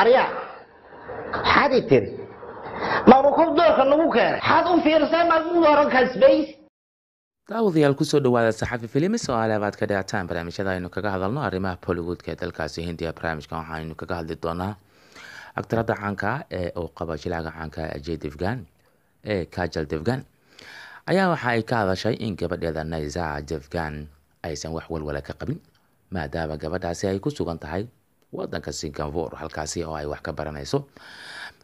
aryaa maxaad tiri maanu doorka nagu keenay maxaad u fiirsaa maadgu dooran daawadayaal kusoo dhawaada saxafi filimi sooaali abaad ka dheataan barnaamijyada aynu kaga hadalno arrimaha boliwoodka ee dalkaasi hindiya barnaamijka waxaaynu kaga hadli doonaa aktaradda caanka ee uu qaba jilaaga caanka j devgan ee kajal devgan ayaa waxa ay ka hadashay in gabadheeda naysa defgan aysan wax walwala ka qabin maadaama gabadhaasi ay ku sugan tahay wadanka singapore halkaasi oo ay wax ka baranayso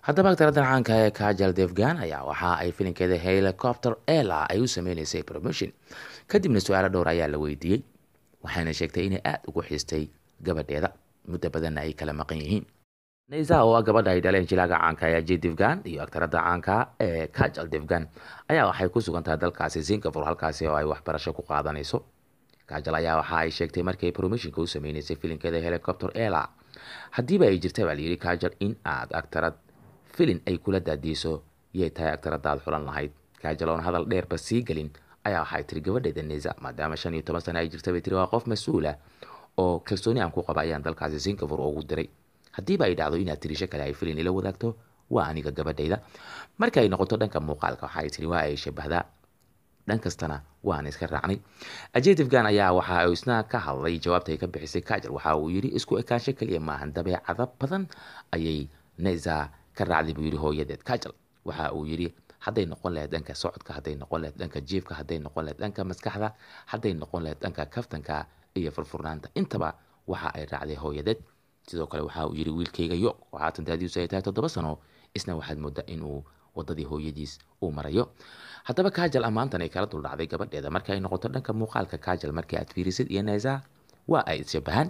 haddaba agtaradan caanka ee kajal defgan ayaa waxa ay filinkeeda helicopter ela ay u sameyneysay promotion kadibna su-aalo dhowr ayaa la weydiiyey waxayna sheegtay inay aada ugu xiistay gabadheeda muddo badanna ay kala maqan yihiin naysa oo ah gabadha ay dhaleen jilaaga caanka ee j defgan iyo agtarada caanka ee kajal defgan ayaa waxay ku sugan dalkaasi singapore halkaasi oo ay waxbarasho ku qaadanayso kajal ayaa waxa ay sheegtay markay promotionka u sameyneysay filinkeeda helicopter ela haddiiba ay jirta baa layidhi kaajar in aad agtarad filin ay kula daadiiso yay tahay agtaradaad xulan lahayd kaajar hadal dheerba sii gelin ayaa waxay tiri gabadheeda neza maadaama shan iyo toban sana ay jirta bay tiri waa qof mas-uula oo kalsooni aan ku qaba ayaan dalkaasi singapore ugu diray haddiiba ay dhacdo inaad tiriisho kale ay filin ila wadaagto waa aniga gabadhayda marka ay noqoto dhanka muuqaalka waxaay tiri waa ay shabahdaa dhan kastana waana iska raacnay ajedifgan ayaa waxa isna ka hadlay jawaabtaay ka bixisay kajar waxa uu yidhi isku ekaansho keliya maahan dabeecado badan ayay neza ka raacday buu yidhi hooyadeed kajal waxa uu yidhi hadday noqon lahayd dhanka socodka hadday noqon lahayd dhanka jiifka hadday noqon lahayd dhanka maskaxda hadday noqon lahayd dhanka kaftanka iyo furfurnaanta intaba waxa ay raacday hooyadeed sidoo kale waxa uu yidhi wiilkayga yoog waxaa tantaadiisu ay tahay toddoba sano isna waxaad moodaa inuu wadadii hooyadiis uu marayo haddaba kajal ammaantan ay kala duldhacday gabadheeda marka ay noqoto dhanka muuqaalka kajal markii aad fiirisid iyo naysa waa ay ishabahaan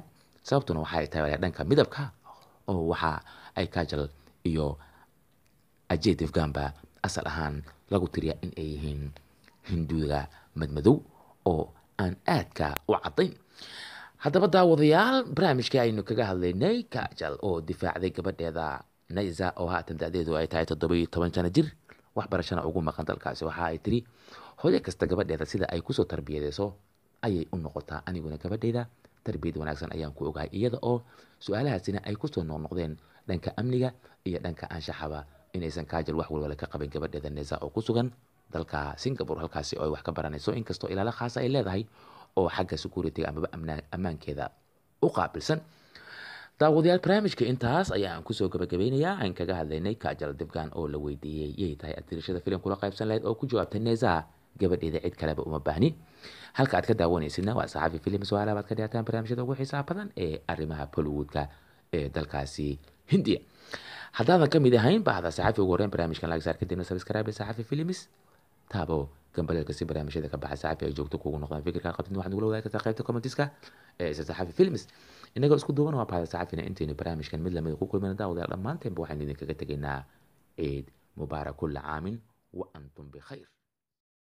sababtuna waxaay tahay dhanka midabka oo waxa ay kajal iyo ajedefgamba asal ahaan lagu tiriyaa in ay yihiin hinduuda madmadow oo aan aadka u caddayn haddaba daawadayaal barnaamijkii aynu kaga hadlaynay kajal oo difaacday gabadheeda nayza oo haatan da-deedu ay tahay toddobiyo toban jano jir wax ugu maqan dalkaasi waxa ay tiri hooyo kasta gabadheeda sida ay kusoo tarbiyadeyso ayay u noqotaa aniguna gabadheyda tarbiyad wanaagsan ayaan ku ogahay iyada oo su-aalahaasina ay kusoo noqnoqdeen dhanka amniga iyo dhanka anshaxaba inaysan kaajal wax walwala ka qabin gabadheeda neza oo ku sugan dalka singapore halkaasi oo ay wax ka baranayso inkastoo ilaalo khaasa ay leedahay oo xagga security amaba ammaankeeda u qaabilsan daawadayaal barnaamijka intaas ayaa aan kusoo gabagabaynayaa aan kaga hadlaynay kaajala dibgaan oo la weydiiyey yay tahay addirashada filimkula qaybsan lahayd oo ku jawaabtay neesaha gabadheeda cid kaleba uma baahni halka aad ka daawanaysidna waa saxafi films oo alabaad ka dhiyaataan barnaamijyada ugu xiisaha badan ee arrimaha bollywoodka ee dalkaasi hindiya haddaadan ka mid ahayn bahda saxafi ugu horreyn barnaamijkan laga kadibna sabskraibe saxafi films taabo gambaleelka si barnaamijyada ka baxa saxafi ay joogto kuugu noqdaan fikirkaa qabtid waxaad nagula wadaagi kartaa qaybta commentiska ee isa saxafi inagoo isku duuban waa bahda saxafina intaynu barnaamijkan mid lamida ku kulmayno daawadayaal dhammaanteenba waxaynu idinkaga tegaynaa ciid mubaara kulla caamin wa antum bikhayr